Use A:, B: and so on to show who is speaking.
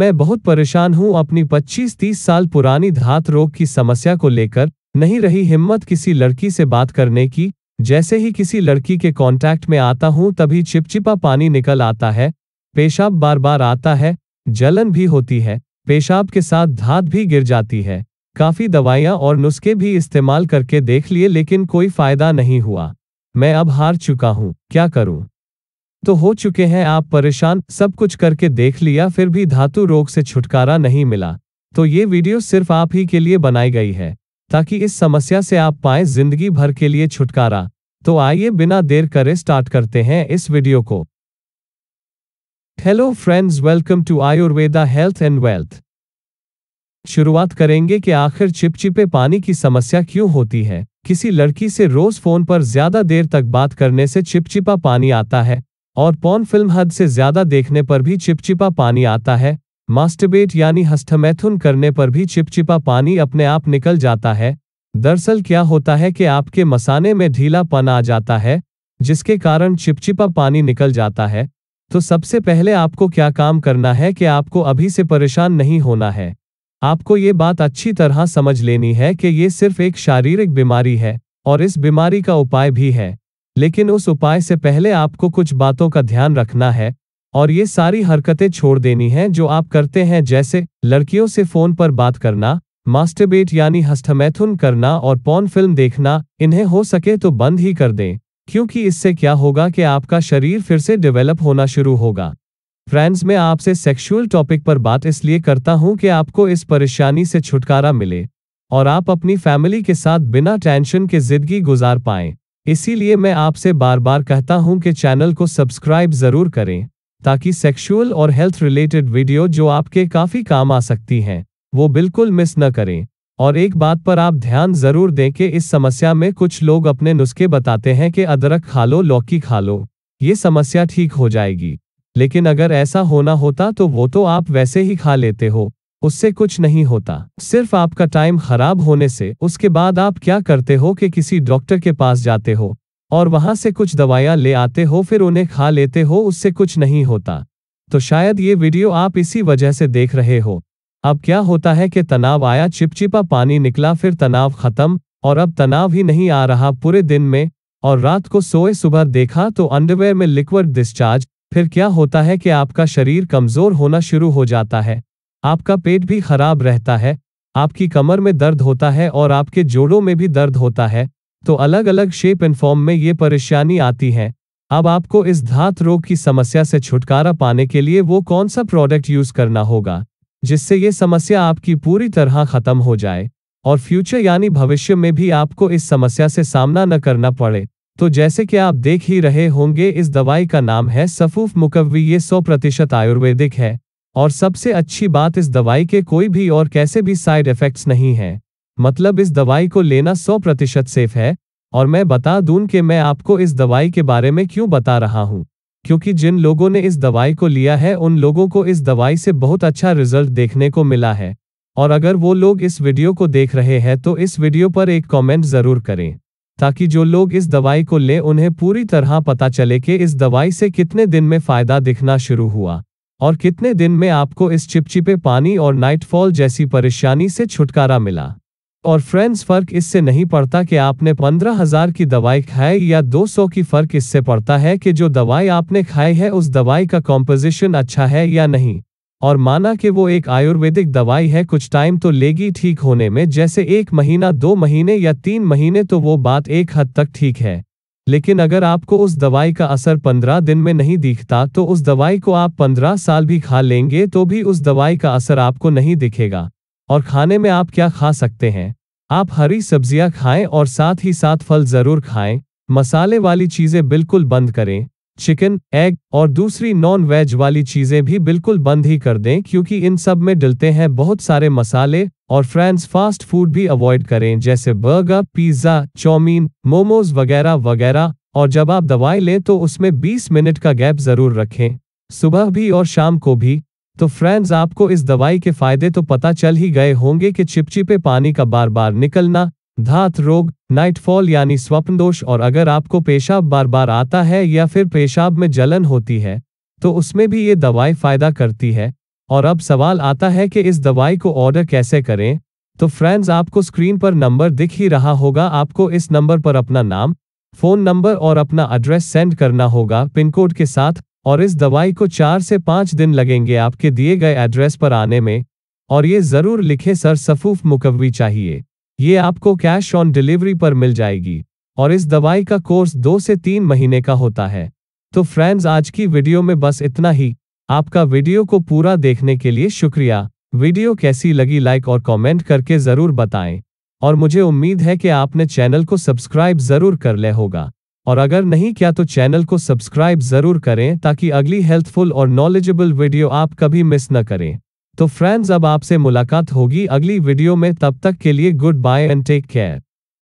A: मैं बहुत परेशान हूँ अपनी 25-30 साल पुरानी धात रोग की समस्या को लेकर नहीं रही हिम्मत किसी लड़की से बात करने की जैसे ही किसी लड़की के कांटेक्ट में आता हूँ तभी चिपचिपा पानी निकल आता है पेशाब बार बार आता है जलन भी होती है पेशाब के साथ धात भी गिर जाती है काफ़ी दवाइयाँ और नुस्खे भी इस्तेमाल करके देख लिए लेकिन कोई फ़ायदा नहीं हुआ मैं अब हार चुका हूँ क्या करूँ तो हो चुके हैं आप परेशान सब कुछ करके देख लिया फिर भी धातु रोग से छुटकारा नहीं मिला तो ये वीडियो सिर्फ आप ही के लिए बनाई गई है ताकि इस समस्या से आप पाए जिंदगी भर के लिए छुटकारा तो आइए बिना देर करे स्टार्ट करते हैं इस वीडियो को hello friends welcome to Ayurveda health and wealth शुरुआत करेंगे कि आखिर चिपचिपे पानी की समस्या क्यों होती है किसी लड़की से रोज फोन पर ज्यादा देर तक बात करने से चिपचिपा पानी आता है और पॉन फिल्म हद से ज्यादा देखने पर भी चिपचिपा पानी आता है मास्टरबेट यानी हस्तमैथुन करने पर भी चिपचिपा पानी अपने आप निकल जाता है दरअसल क्या होता है कि आपके मसाने में ढीलापन आ जाता है जिसके कारण चिपचिपा पानी निकल जाता है तो सबसे पहले आपको क्या काम करना है कि आपको अभी से परेशान नहीं होना है आपको ये बात अच्छी तरह समझ लेनी है कि ये सिर्फ एक शारीरिक बीमारी है और इस बीमारी का उपाय भी है लेकिन उस उपाय से पहले आपको कुछ बातों का ध्यान रखना है और ये सारी हरकतें छोड़ देनी हैं जो आप करते हैं जैसे लड़कियों से फोन पर बात करना मास्टरबेट यानी हस्तमैथुन करना और पॉन फिल्म देखना इन्हें हो सके तो बंद ही कर दें क्योंकि इससे क्या होगा कि आपका शरीर फिर से डेवलप होना शुरू होगा फ्रेंड्स मैं आपसे सेक्सुअल टॉपिक पर बात इसलिए करता हूं कि आपको इस परेशानी से छुटकारा मिले और आप अपनी फैमिली के साथ बिना टेंशन के जिंदगी गुजार पाएं इसीलिए मैं आपसे बार बार कहता हूं कि चैनल को सब्सक्राइब जरूर करें ताकि सेक्सुअल और हेल्थ रिलेटेड वीडियो जो आपके काफी काम आ सकती हैं वो बिल्कुल मिस न करें और एक बात पर आप ध्यान जरूर दें कि इस समस्या में कुछ लोग अपने नुस्खे बताते हैं कि अदरक खा लो लौकी खा लो ये समस्या ठीक हो जाएगी लेकिन अगर ऐसा होना होता तो वो तो आप वैसे ही खा लेते हो उससे कुछ नहीं होता सिर्फ आपका टाइम खराब होने से उसके बाद आप क्या करते हो कि किसी डॉक्टर के पास जाते हो और वहां से कुछ दवाइयां ले आते हो फिर उन्हें खा लेते हो उससे कुछ नहीं होता तो शायद ये वीडियो आप इसी वजह से देख रहे हो अब क्या होता है कि तनाव आया चिपचिपा पानी निकला फिर तनाव खत्म और अब तनाव ही नहीं आ रहा पूरे दिन में और रात को सोए सुबह देखा तो अंडरवेयर में लिक्विड डिस्चार्ज फिर क्या होता है कि आपका शरीर कमजोर होना शुरू हो जाता है आपका पेट भी खराब रहता है आपकी कमर में दर्द होता है और आपके जोड़ों में भी दर्द होता है तो अलग अलग शेप एंड फॉर्म में ये परेशानी आती है अब आपको इस धात रोग की समस्या से छुटकारा पाने के लिए वो कौन सा प्रोडक्ट यूज करना होगा जिससे ये समस्या आपकी पूरी तरह खत्म हो जाए और फ्यूचर यानी भविष्य में भी आपको इस समस्या से सामना न करना पड़े तो जैसे कि आप देख ही रहे होंगे इस दवाई का नाम है सफूफ मुकवी ये सौ प्रतिशत आयुर्वेदिक है और सबसे अच्छी बात इस दवाई के कोई भी और कैसे भी साइड इफेक्ट्स नहीं हैं मतलब इस दवाई को लेना 100 प्रतिशत सेफ है और मैं बता दूं कि मैं आपको इस दवाई के बारे में क्यों बता रहा हूं क्योंकि जिन लोगों ने इस दवाई को लिया है उन लोगों को इस दवाई से बहुत अच्छा रिजल्ट देखने को मिला है और अगर वो लोग इस वीडियो को देख रहे हैं तो इस वीडियो पर एक कॉमेंट जरूर करें ताकि जो लोग इस दवाई को ले उन्हें पूरी तरह पता चले कि इस दवाई से कितने दिन में फायदा दिखना शुरू हुआ और कितने दिन में आपको इस चिपचिपे पानी और नाइटफॉल जैसी परेशानी से छुटकारा मिला और फ्रेंड्स फर्क इससे नहीं पड़ता कि आपने पंद्रह हजार की दवाई खाई या दो सौ की फर्क इससे पड़ता है कि जो दवाई आपने खाई है उस दवाई का कॉम्पोजिशन अच्छा है या नहीं और माना कि वो एक आयुर्वेदिक दवाई है कुछ टाइम तो लेगी ठीक होने में जैसे एक महीना दो महीने या तीन महीने तो वो बात एक हद तक ठीक है लेकिन अगर आपको उस दवाई का असर 15 दिन में नहीं दिखता तो उस दवाई को आप 15 साल भी खा लेंगे तो भी उस दवाई का असर आपको नहीं दिखेगा और खाने में आप क्या खा सकते हैं आप हरी सब्जियां खाएं और साथ ही साथ फल जरूर खाएं मसाले वाली चीजें बिल्कुल बंद करें चिकन एग और दूसरी नॉन वेज वाली चीज़ें भी बिल्कुल बंद ही कर दें क्योंकि इन सब में डलते हैं बहुत सारे मसाले और फ्रेंड्स फास्ट फूड भी अवॉइड करें जैसे बर्गर पिज्ज़ा चौमीन मोमोज वगैरह वगैरह और जब आप दवाई लें तो उसमें 20 मिनट का गैप ज़रूर रखें सुबह भी और शाम को भी तो फ्रेंड्स आपको इस दवाई के फायदे तो पता चल ही गए होंगे कि चिपचिपे पानी का बार बार निकलना धात रोग नाइटफॉल यानी स्वप्नदोष और अगर आपको पेशाब बार बार आता है या फिर पेशाब में जलन होती है तो उसमें भी ये दवाई फ़ायदा करती है और अब सवाल आता है कि इस दवाई को ऑर्डर कैसे करें तो फ्रेंड्स आपको स्क्रीन पर नंबर दिख ही रहा होगा आपको इस नंबर पर अपना नाम फ़ोन नंबर और अपना एड्रेस सेंड करना होगा पिन कोड के साथ और इस दवाई को चार से पाँच दिन लगेंगे आपके दिए गए एड्रेस पर आने में और ये ज़रूर लिखे सर सफूफ मुकवी चाहिए ये आपको कैश ऑन डिलीवरी पर मिल जाएगी और इस दवाई का कोर्स दो से तीन महीने का होता है तो फ्रेंड्स आज की वीडियो में बस इतना ही आपका वीडियो को पूरा देखने के लिए शुक्रिया वीडियो कैसी लगी लाइक और कमेंट करके ज़रूर बताएं और मुझे उम्मीद है कि आपने चैनल को सब्सक्राइब ज़रूर कर ले होगा और अगर नहीं किया तो चैनल को सब्सक्राइब ज़रूर करें ताकि अगली हेल्थफुल और नॉलेजेबल वीडियो आप कभी मिस न करें तो फ्रेंड्स अब आपसे मुलाकात होगी अगली वीडियो में तब तक के लिए goodbye and take care